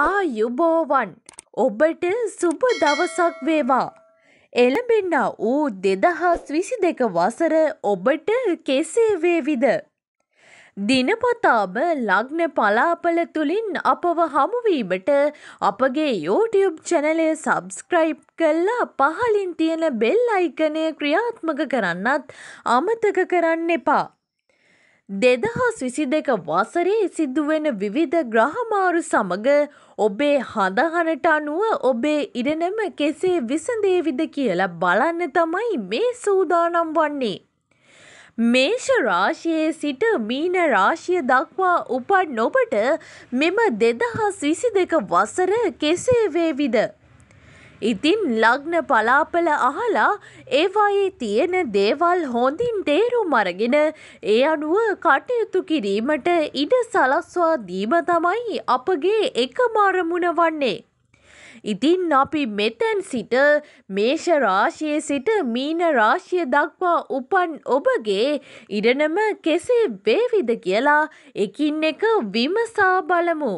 ආයුබෝවන් ඔබට සුබ දවසක් වේවා. එළඹෙන්න වූ දෙදහස් විසි දෙක වසර ඔබට කෙසේ වේවිද. දිනපතාම ලග්න පලාපල තුළින් අපව හමුවීමට අපගේ YouTube චැනලය සබස්ක්‍රයිබ් කල්ලා පහලින් තියෙන බෙල් අයිකනය ක්‍රියාත්මක කරන්නත් අමතක කරන්න එපා. දෙදහස් විසි දෙක වසරේ සිද්ධුවෙන විවිධ ග්‍රහමාරු සමඟ ඔබේ හඳහනට අනුව ඔබේ ඉඩනම කෙසේ විසඳේවිද කියලා බලන්න තමයි මේ සූදානම් වන්නේ. මේෂ රාශියයේ සිට මීන රාශිය දක්වා උපන් නොබට මෙම දෙදහස් විසි දෙක වසර කෙසේ වේවිද. ඉතින් ලග්න පලාපල අහලා ඒවායේ තියෙන දේවල් හොඳින් තේරුම් අරගෙන ඒ අනුව කටයුතු කිරීමට ඉඩ සලස්වා දීම තමයි අපගේ එකම අරමුණ වන්නේ. ඉතින් අපි මෙතැන් සිට මේෂ රාශිය සිට මීන රාශිය දක්වා උපන් ඔබගේ ඉඩනම කෙසේ වේවිද කියලා එකින් එක විමසා බලමු.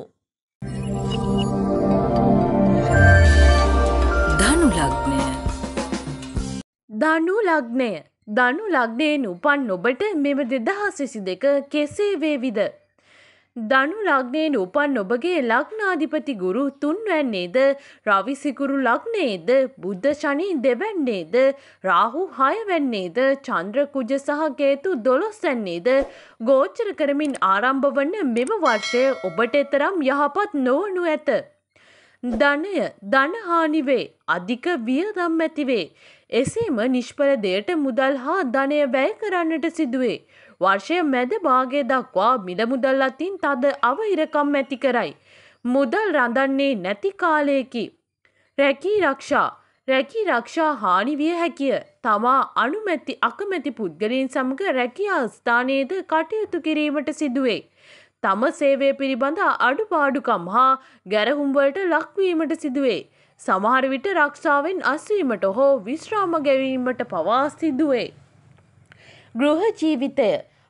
ධනු ලග්නය ධනු ලග්නයෙන් උපන් ඔබට මෙම දෙදහස් විසි දෙක කෙසේ වේවිද. ධනු ලග්නයෙන් උපන් ඔබගේ ලග්නාධිපති ගුරු තුන්වැන්නේද රවිසිකුරු ලග්නයේද බුද්ධ ශනී දෙවැන්නේද රාහු හයවැන්නේද චන්ද්‍රකුජ සහ ගේතු දොළොස්සැන්නේද ගෝචර කරමින් ආරම්භ වන්න මෙම වර්ෂය ඔබට එතරම් යහපත් නොවනු ඇත. ධනය ධනහානි වේ. අධික වියදම් ඇති වේ. එසේම නිෂ්ඵල දෙයට මුදල් හා ධනය වැය කරන්නට සිදුවේ. වර්ෂය මැද භාගය දක්වා මිල මුදල් අතින් තද අවහිරකම් ඇති කරයි. මුදල් රඳන්නේ නැති කාලයකි. රැකී රක්ෂා රැකී රක්ෂා හානි විය හැකිය. තමා අනුමැති අකමැති පුද්ගලයන් සමග රැකියා ස්ථානයේද කටයුතු කිරීමට සිදුවේ. තම සේවය පිළිබඳ අඩුපාඩුකම් හා ගැරහුම්වලට ලක්වීමට සිදුවේ. සමහර විට රක්ෂාවෙන් අස්වීමට හෝ විශ්‍රාම ගැවීමට පවා සිදුවේ. ගෘහ ජීවිතය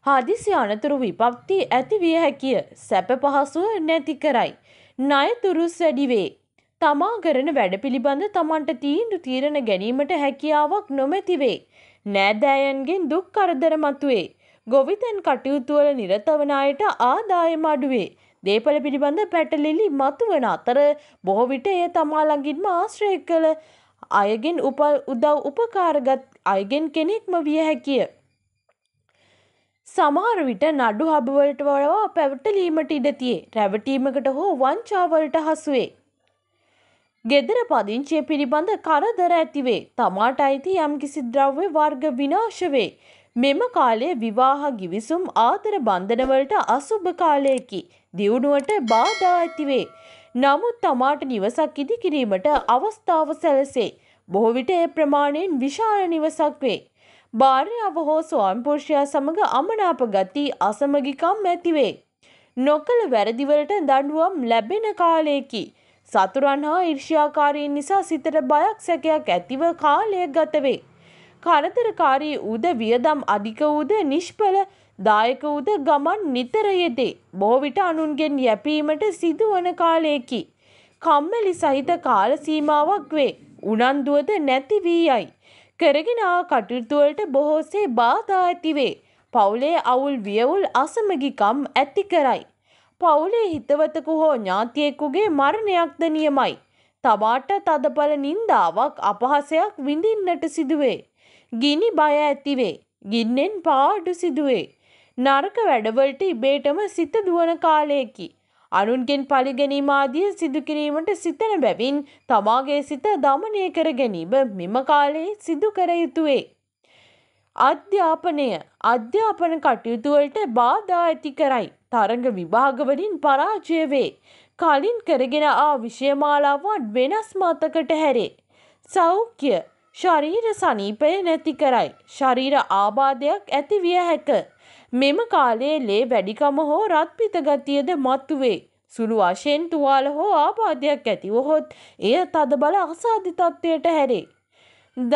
හදිසි අනතුරු විපක්ති ඇතිවිය හැකිය සැප පහසුව නැති කරයි. ණය තුරුස් වැඩිවේ. තමා කරන වැඩ පිළිබඳ තමන්ට තීන්දු තීරණ ගැනීමට හැකියාවක් නොමැතිවේ. නෑදෑයන්ගෙන් දුක් කරදර මතුවේ. ගොවිතැන් කටයුතුවල නිරතවන අයට ආදායම අඩුවේ. දේපල පිළිබඳ පැටලිලි මතුවන අතර බොහෝ විට එය තමා ළඟින්ම ආශ්‍රය කළ අයගෙන් උප උදව් උපකාරගත් අයගෙන් කෙනෙක්ම විය හැකිය. සමහර විට නඩු හබවලට වඩවා පැවටලීමට ඉඩතියේ රැවටීමකට හෝ වංචාවලට හසුවේ. ගෙදර පදිංචිය පිළිබඳ කරදර ඇතිවේ. තමාට අයිති යම්කිසි ද්‍රව්‍ය වර්ග විනාශ වේ. මෙම කාලය විවාහ ගිවිසුම් ආදර බන්ධනවලට අසුභ කාලයකි. දියුණුවට බාධා ඇතිවේ. නමුත් තමාට නිවසක් ඉදි කිරීමට අවස්ථාව සැලසේ. බොහෝ විට ඒ ප්‍රමාණයෙන් විශාල නිවසක් වේ. භාර්යාව හෝ ස්වාමිපුරුෂයා සමග අමනාප ගති අසමගිකම් ඇතිවේ. නොකල වැරදිවලට දඬුවම් ලැබෙන කාලයකි. සතුරන් හා ඊර්ෂ්‍යාකාරීන් නිසා සිතට බයක් සැකයක් ඇතිව කාලය ගත වේ. කරදරකාරී වූද වියදම් අධික වූද නිෂ්ඵල දායක වූද ගමන් නිතර යෙදේ. බොහෝ විට අනුන්ගෙන් යැපීමට සිදුවන කාලයකි. කම්මැලි සහිත කාල සීමාවක් වේ. උනන්දුවද නැති වී යයි. කරගෙන ආ කටයුතු වලට බොහෝසේ බාධා ඇති වේ. පවුලේ අවුල් වියවුල් අසමගිකම් ඇති කරයි. පවුලේ හිතවතකු හෝ ඥාතියෙකුගේ මරණයක්ද නියමයි. තමාට තදබල නින්දාවක් අපහසයක් විඳින්නට සිදුවේ. ගිනි බය ඇතිවේ. ගින්නෙන් පාඩු සිදුවේ. නරක වැඩවලට ඉබේටම සිත දුවන කාලයකි. අනුන්ගෙන් පරිගැනීම ආදිය සිදු කිරීමට සිතන බැවින් තමාගේ සිත දමනය කර ගැනීම මෙම කාලයේ සිදු කර යුතුය. අධ්‍යාපනය අධ්‍යාපන කටයුතු වලට බාධා ඇති කරයි. තරඟ විභාග වලින් පරාජය වේ. කලින් කරගෙන ආ විෂයමාලාවන් වෙනස් මතකට හැරේ. සෞඛ්‍ය ශරීර සනීපය නැති කරයි. ශරීර ආබාධයක් ඇති විය හැක. මෙම කාලයේ ලේ වැඩිකම හෝ රත්පිත ගතියද මතුවේ. සුළු වශයෙන් තුවාල හෝ ආබාධයක් ඇතිවොහොත් එය තදබල අසාධි තත්ත්වයට හැරේ.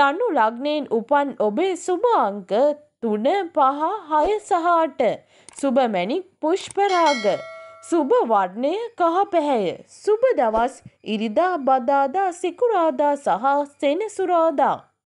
දනු ලග්නයෙන් උපන් ඔබේ සුභාංක තුන පහ හය සහාට සුභමැණික් පුෂ්පරාග සුබ වර්ණය කහ පැහැය. සුබ දවස් ඉරිදා බදාදා සිකුරාදා සහ සෙනසුරාදා.